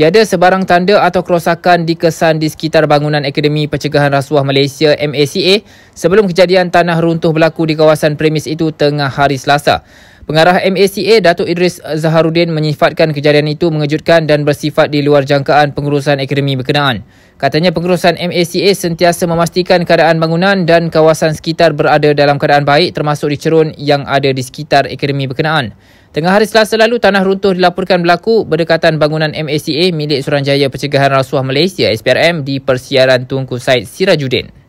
Tiada sebarang tanda atau kerosakan dikesan di sekitar bangunan Akademi Pencegahan Rasuah Malaysia MACA sebelum kejadian tanah runtuh berlaku di kawasan premis itu tengah hari Selasa. Pengarah MACA Datuk Idris Zaharudin menyifatkan kejadian itu mengejutkan dan bersifat di luar jangkaan pengurusan akademi berkenaan. Katanya pengurusan MACA sentiasa memastikan keadaan bangunan dan kawasan sekitar berada dalam keadaan baik termasuk di cerun yang ada di sekitar akademi berkenaan. Tengah hari Selasa lalu, tanah runtuh dilaporkan berlaku berdekatan bangunan MACA milik Suranjaya Pencegahan Rasuah Malaysia SPRM di persiaran Tungku Said Sirajudin.